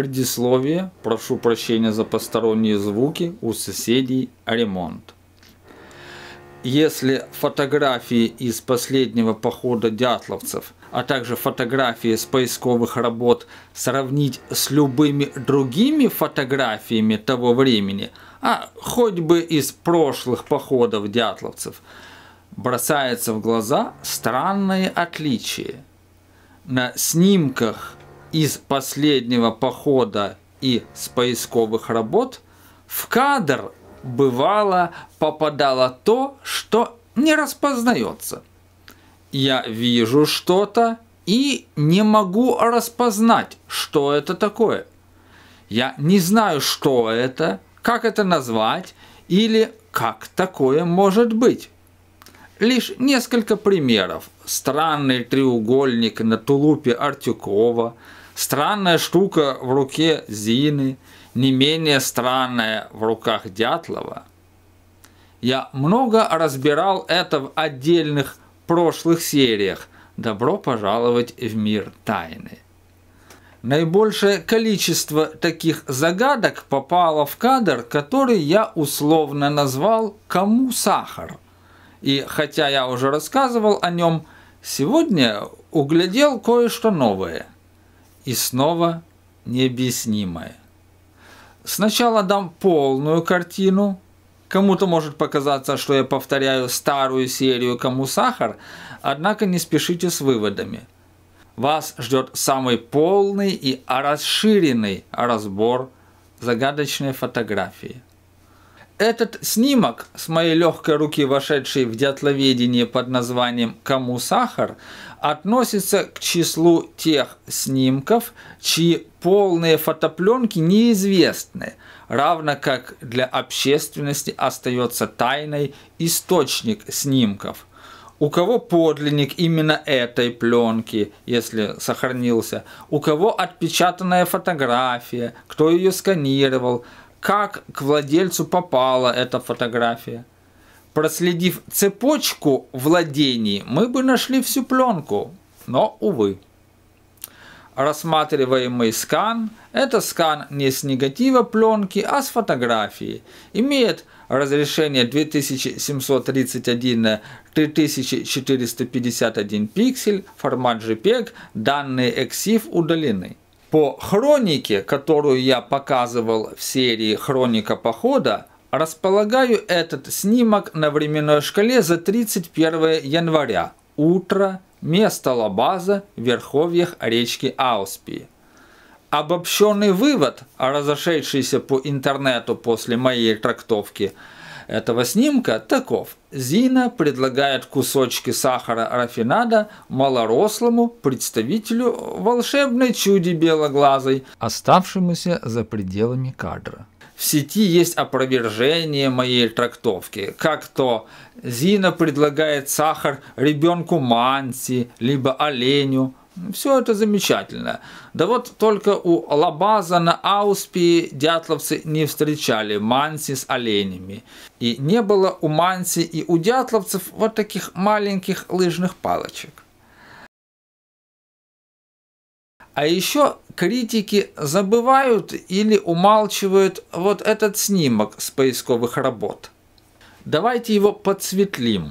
Предисловие, прошу прощения за посторонние звуки, у соседей ремонт. Если фотографии из последнего похода дятловцев, а также фотографии с поисковых работ сравнить с любыми другими фотографиями того времени, а хоть бы из прошлых походов дятловцев, бросается в глаза странные отличия. На снимках – из последнего похода и с поисковых работ в кадр бывало попадало то, что не распознается. Я вижу что-то и не могу распознать, что это такое. Я не знаю, что это, как это назвать или как такое может быть. Лишь несколько примеров. Странный треугольник на тулупе Артюкова – Странная штука в руке Зины, не менее странная в руках Дятлова. Я много разбирал это в отдельных прошлых сериях «Добро пожаловать в мир тайны». Наибольшее количество таких загадок попало в кадр, который я условно назвал «Кому сахар?». И хотя я уже рассказывал о нем, сегодня углядел кое-что новое – и снова необъяснимое. Сначала дам полную картину. Кому-то может показаться, что я повторяю старую серию «Кому сахар», однако не спешите с выводами. Вас ждет самый полный и расширенный разбор загадочной фотографии. Этот снимок с моей легкой руки, вошедшей в дятловедение под названием «Кому сахар», относится к числу тех снимков, чьи полные фотопленки неизвестны, равно как для общественности остается тайной источник снимков. У кого подлинник именно этой пленки, если сохранился, у кого отпечатанная фотография, кто ее сканировал, как к владельцу попала эта фотография – Проследив цепочку владений, мы бы нашли всю пленку, но, увы. Рассматриваемый скан – это скан не с негатива пленки, а с фотографии. Имеет разрешение 2731 на 3451 пиксель, формат JPEG, данные EXIF удалены. По хронике, которую я показывал в серии «Хроника похода», Располагаю этот снимок на временной шкале за 31 января, утро, место Лабаза в верховьях речки Ауспии. Обобщенный вывод, разошедшийся по интернету после моей трактовки этого снимка, таков. Зина предлагает кусочки сахара рафинада малорослому представителю волшебной чуди белоглазой, оставшемуся за пределами кадра в сети есть опровержение моей трактовки. Как то Зина предлагает сахар ребенку Манси, либо оленю. Все это замечательно. Да вот только у Лабаза на Ауспии дятловцы не встречали манси с оленями. И не было у манси и у дятловцев вот таких маленьких лыжных палочек. А еще критики забывают или умалчивают вот этот снимок с поисковых работ. Давайте его подсветлим.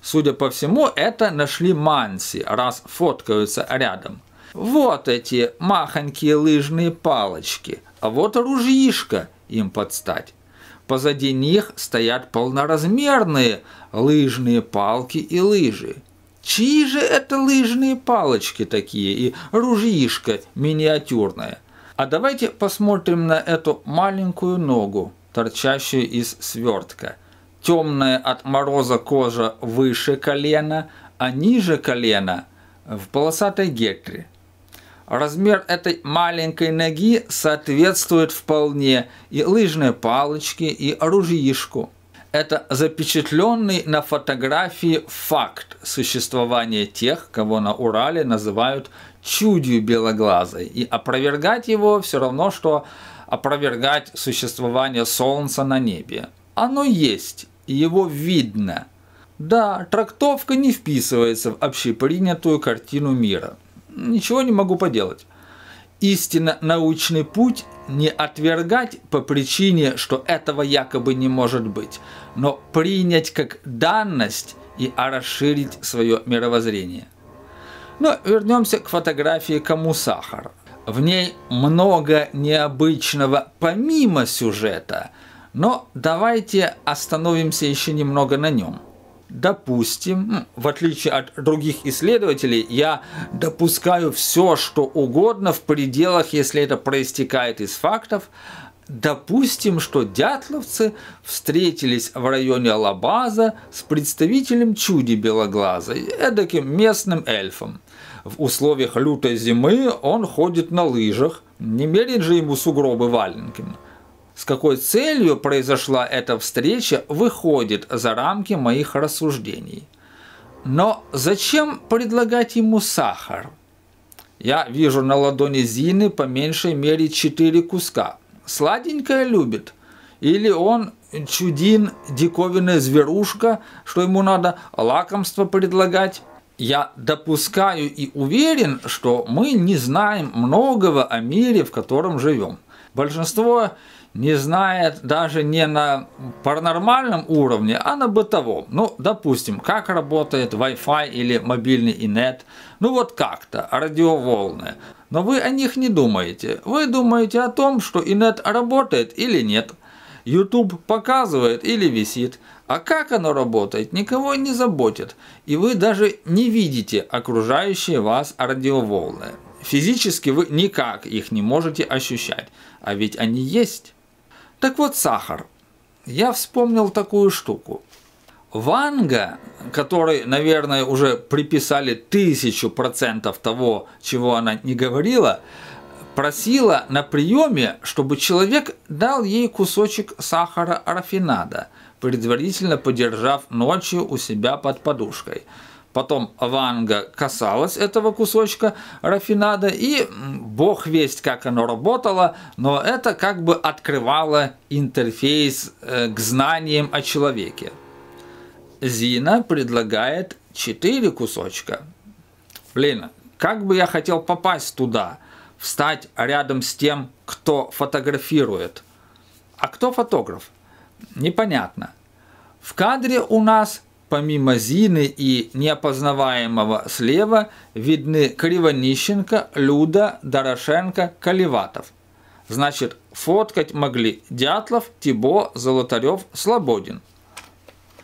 Судя по всему, это нашли манси, раз фоткаются рядом. Вот эти махонькие лыжные палочки, а вот ружьишко им подстать. Позади них стоят полноразмерные лыжные палки и лыжи. Чьи же это лыжные палочки такие и ружьишко миниатюрная? А давайте посмотрим на эту маленькую ногу, торчащую из свертка. Темная от мороза кожа выше колена, а ниже колена в полосатой гетре. Размер этой маленькой ноги соответствует вполне и лыжной палочке, и ружьишку это запечатленный на фотографии факт существования тех, кого на Урале называют чудью белоглазой. И опровергать его все равно, что опровергать существование Солнца на небе. Оно есть, его видно. Да, трактовка не вписывается в общепринятую картину мира. Ничего не могу поделать истинно научный путь не отвергать по причине, что этого якобы не может быть, но принять как данность и расширить свое мировоззрение. Но вернемся к фотографии «Кому сахар». В ней много необычного помимо сюжета, но давайте остановимся еще немного на нем – Допустим, ну, в отличие от других исследователей, я допускаю все, что угодно в пределах, если это проистекает из фактов. Допустим, что дятловцы встретились в районе Лабаза с представителем чуди белоглаза, эдаким местным эльфом. В условиях лютой зимы он ходит на лыжах, не мерит же ему сугробы валенками с какой целью произошла эта встреча, выходит за рамки моих рассуждений. Но зачем предлагать ему сахар? Я вижу на ладони Зины по меньшей мере четыре куска. Сладенькое любит. Или он чудин, диковинная зверушка, что ему надо лакомство предлагать. Я допускаю и уверен, что мы не знаем многого о мире, в котором живем. Большинство не знает даже не на паранормальном уровне, а на бытовом. Ну, допустим, как работает Wi-Fi или мобильный инет. Ну вот как-то, радиоволны. Но вы о них не думаете. Вы думаете о том, что инет работает или нет. YouTube показывает или висит. А как оно работает, никого не заботит. И вы даже не видите окружающие вас радиоволны. Физически вы никак их не можете ощущать. А ведь они есть. Так вот, сахар. Я вспомнил такую штуку. Ванга, который, наверное, уже приписали тысячу процентов того, чего она не говорила, просила на приеме, чтобы человек дал ей кусочек сахара рафинада, предварительно подержав ночью у себя под подушкой – потом ванга касалась этого кусочка рафинада, и бог весть, как оно работало, но это как бы открывало интерфейс э, к знаниям о человеке. Зина предлагает четыре кусочка. Блин, как бы я хотел попасть туда, встать рядом с тем, кто фотографирует. А кто фотограф? Непонятно. В кадре у нас помимо Зины и неопознаваемого слева, видны Кривонищенко, Люда, Дорошенко, Каливатов. Значит, фоткать могли Дятлов, Тибо, Золотарев, Слободин.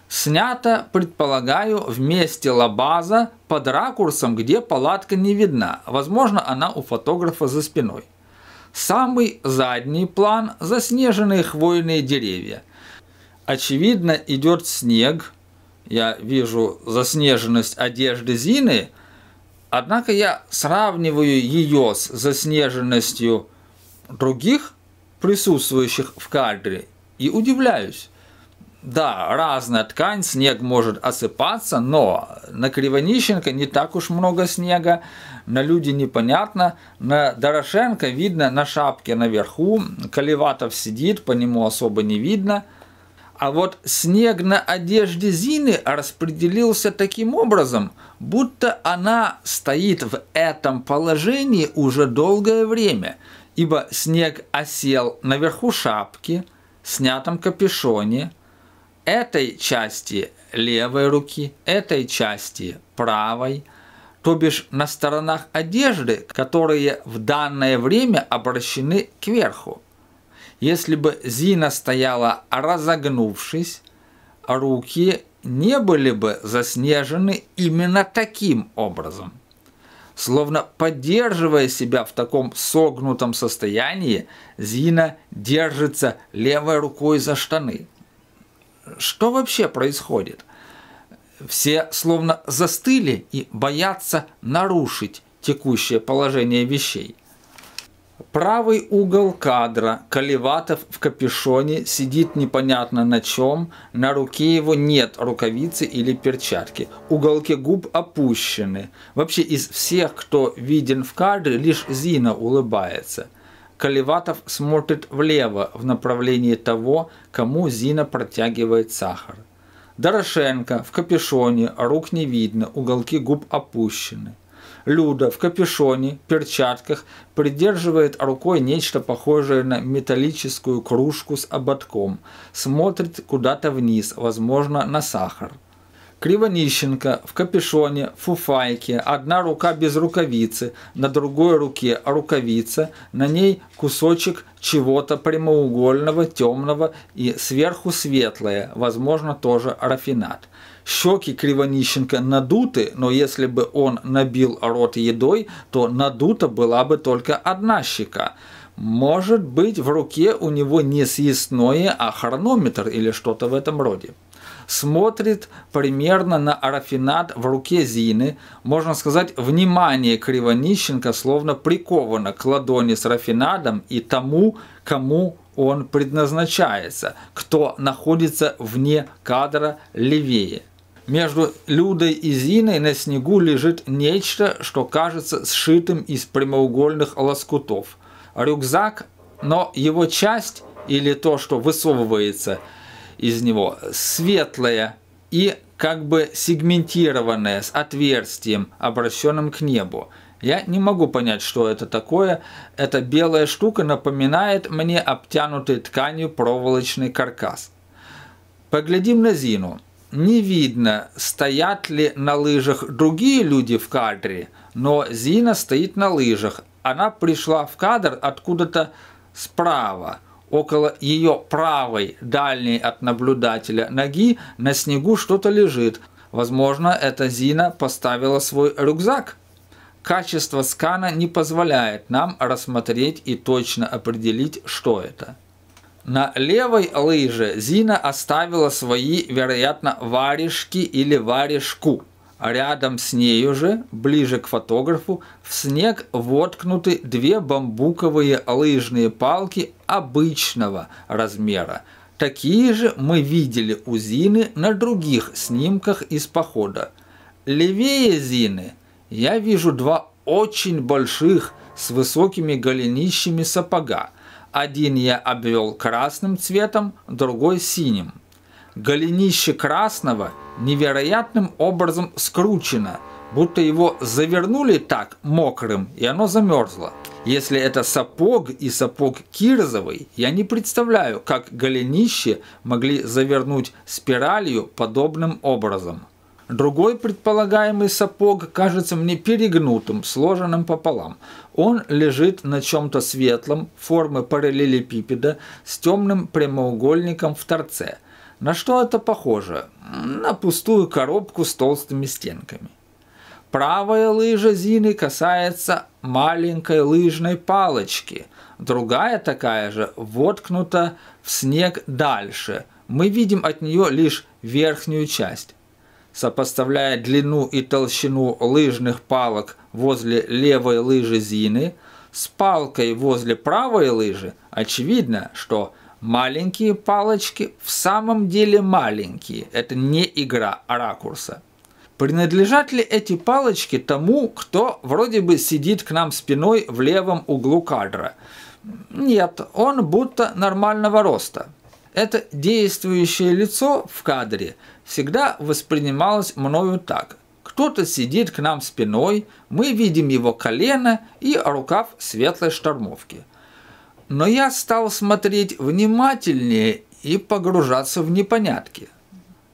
Снято, предполагаю, вместе лабаза под ракурсом, где палатка не видна. Возможно, она у фотографа за спиной. Самый задний план – заснеженные хвойные деревья. Очевидно, идет снег – я вижу заснеженность одежды Зины, однако я сравниваю ее с заснеженностью других присутствующих в кадре и удивляюсь. Да, разная ткань, снег может осыпаться, но на Кривонищенко не так уж много снега, на люди непонятно, на Дорошенко видно на шапке наверху, Колеватов сидит, по нему особо не видно – а вот снег на одежде Зины распределился таким образом, будто она стоит в этом положении уже долгое время, ибо снег осел наверху шапки, снятом капюшоне, этой части левой руки, этой части правой, то бишь на сторонах одежды, которые в данное время обращены кверху. Если бы Зина стояла разогнувшись, руки не были бы заснежены именно таким образом. Словно поддерживая себя в таком согнутом состоянии, Зина держится левой рукой за штаны. Что вообще происходит? Все словно застыли и боятся нарушить текущее положение вещей. Правый угол кадра. Каливатов в капюшоне сидит непонятно на чем. На руке его нет рукавицы или перчатки. Уголки губ опущены. Вообще из всех, кто виден в кадре, лишь Зина улыбается. Каливатов смотрит влево в направлении того, кому Зина протягивает сахар. Дорошенко в капюшоне, рук не видно, уголки губ опущены. Люда в капюшоне, перчатках придерживает рукой нечто похожее на металлическую кружку с ободком. Смотрит куда-то вниз, возможно, на сахар. Кривонищенко в капюшоне, фуфайке, одна рука без рукавицы, на другой руке рукавица, на ней кусочек чего-то прямоугольного, темного и сверху светлое, возможно, тоже рафинат. Щеки Кривонищенко надуты, но если бы он набил рот едой, то надута была бы только одна щека. Может быть, в руке у него не съестное, а хронометр или что-то в этом роде. Смотрит примерно на арафинат в руке Зины. Можно сказать, внимание Кривонищенко словно приковано к ладони с рафинадом и тому, кому он предназначается, кто находится вне кадра левее. Между Людой и Зиной на снегу лежит нечто, что кажется сшитым из прямоугольных лоскутов. Рюкзак, но его часть, или то, что высовывается из него, светлая и как бы сегментированная, с отверстием, обращенным к небу. Я не могу понять, что это такое. Эта белая штука напоминает мне обтянутый тканью проволочный каркас. Поглядим на Зину не видно, стоят ли на лыжах другие люди в кадре, но Зина стоит на лыжах. Она пришла в кадр откуда-то справа. Около ее правой, дальней от наблюдателя ноги, на снегу что-то лежит. Возможно, это Зина поставила свой рюкзак. Качество скана не позволяет нам рассмотреть и точно определить, что это. На левой лыже Зина оставила свои, вероятно, варежки или варежку. Рядом с ней же, ближе к фотографу, в снег воткнуты две бамбуковые лыжные палки обычного размера. Такие же мы видели у Зины на других снимках из похода. Левее Зины я вижу два очень больших с высокими голенищами сапога – один я обвел красным цветом, другой синим. Голенище красного невероятным образом скручено, будто его завернули так мокрым, и оно замерзло. Если это сапог и сапог кирзовый, я не представляю, как голенище могли завернуть спиралью подобным образом. Другой предполагаемый сапог кажется мне перегнутым, сложенным пополам. Он лежит на чем-то светлом, формы параллелепипеда, с темным прямоугольником в торце. На что это похоже? На пустую коробку с толстыми стенками. Правая лыжа Зины касается маленькой лыжной палочки. Другая такая же воткнута в снег дальше. Мы видим от нее лишь верхнюю часть сопоставляя длину и толщину лыжных палок возле левой лыжи Зины с палкой возле правой лыжи, очевидно, что маленькие палочки в самом деле маленькие. Это не игра а ракурса. Принадлежат ли эти палочки тому, кто вроде бы сидит к нам спиной в левом углу кадра? Нет, он будто нормального роста. Это действующее лицо в кадре всегда воспринималось мною так. Кто-то сидит к нам спиной, мы видим его колено и рукав светлой штормовки. Но я стал смотреть внимательнее и погружаться в непонятки.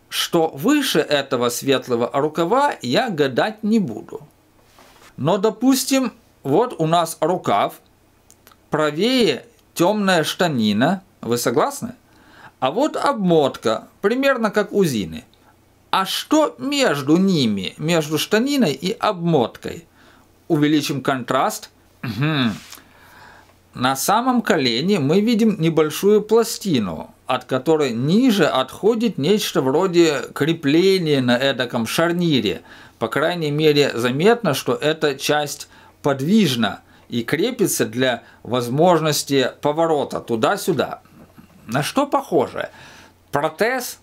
Что выше этого светлого рукава я гадать не буду. Но, допустим, вот у нас рукав, правее темная штанина. Вы согласны? А вот обмотка, примерно как у Зины. А что между ними, между штаниной и обмоткой? Увеличим контраст. Угу. На самом колене мы видим небольшую пластину, от которой ниже отходит нечто вроде крепления на эдаком шарнире. По крайней мере, заметно, что эта часть подвижна и крепится для возможности поворота туда-сюда. На что похоже? Протез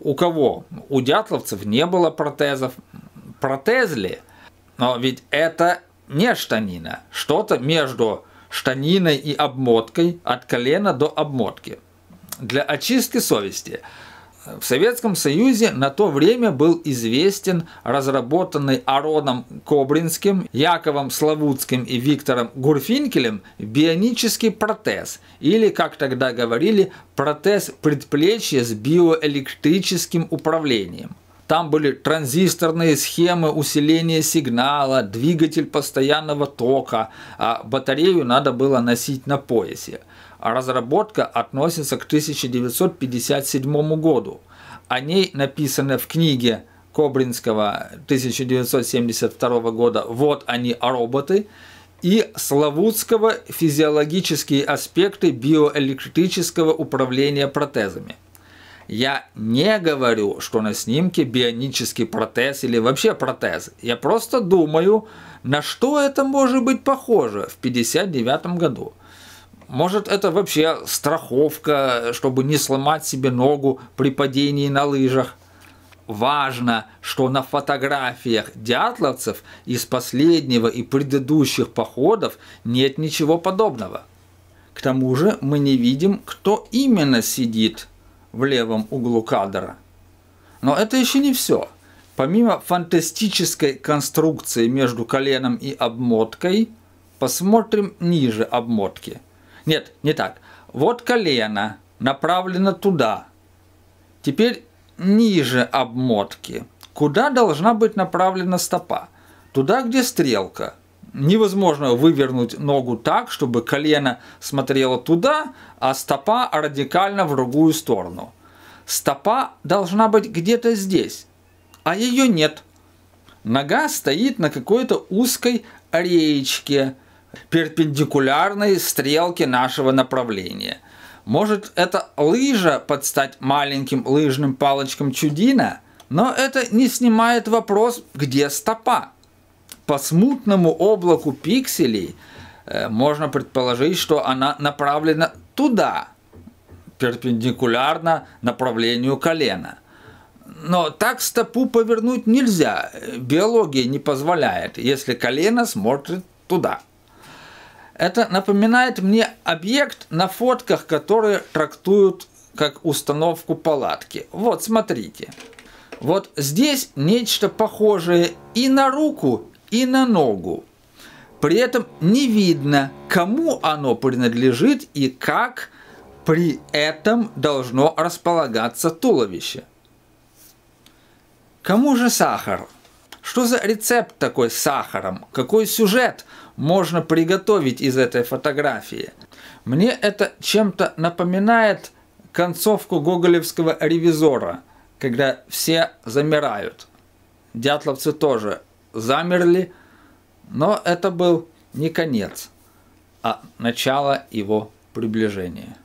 у кого? У дятловцев не было протезов. Протезли? Но ведь это не штанина. Что-то между штаниной и обмоткой от колена до обмотки. Для очистки совести – в Советском Союзе на то время был известен разработанный Ароном Кобринским, Яковом Славутским и Виктором Гурфинкелем бионический протез, или, как тогда говорили, протез предплечья с биоэлектрическим управлением. Там были транзисторные схемы усиления сигнала, двигатель постоянного тока, а батарею надо было носить на поясе – а разработка относится к 1957 году. О ней написано в книге Кобринского 1972 года «Вот они, роботы», и Славутского «Физиологические аспекты биоэлектрического управления протезами». Я не говорю, что на снимке бионический протез или вообще протез. Я просто думаю, на что это может быть похоже в 1959 году – может, это вообще страховка, чтобы не сломать себе ногу при падении на лыжах. Важно, что на фотографиях дятловцев из последнего и предыдущих походов нет ничего подобного. К тому же мы не видим, кто именно сидит в левом углу кадра. Но это еще не все. Помимо фантастической конструкции между коленом и обмоткой, посмотрим ниже обмотки – нет, не так. Вот колено направлено туда. Теперь ниже обмотки. Куда должна быть направлена стопа? Туда, где стрелка. Невозможно вывернуть ногу так, чтобы колено смотрело туда, а стопа радикально в другую сторону. Стопа должна быть где-то здесь, а ее нет. Нога стоит на какой-то узкой речке – перпендикулярной стрелке нашего направления. Может, эта лыжа под стать маленьким лыжным палочкам чудина? Но это не снимает вопрос, где стопа. По смутному облаку пикселей э, можно предположить, что она направлена туда, перпендикулярно направлению колена – но так стопу повернуть нельзя, э, биология не позволяет, если колено смотрит туда. Это напоминает мне объект на фотках, которые трактуют как установку палатки. Вот, смотрите. Вот здесь нечто похожее и на руку, и на ногу. При этом не видно, кому оно принадлежит и как при этом должно располагаться туловище. Кому же сахар? Что за рецепт такой с сахаром? Какой сюжет можно приготовить из этой фотографии? Мне это чем-то напоминает концовку гоголевского ревизора, когда все замирают. Дятловцы тоже замерли, но это был не конец, а начало его приближения.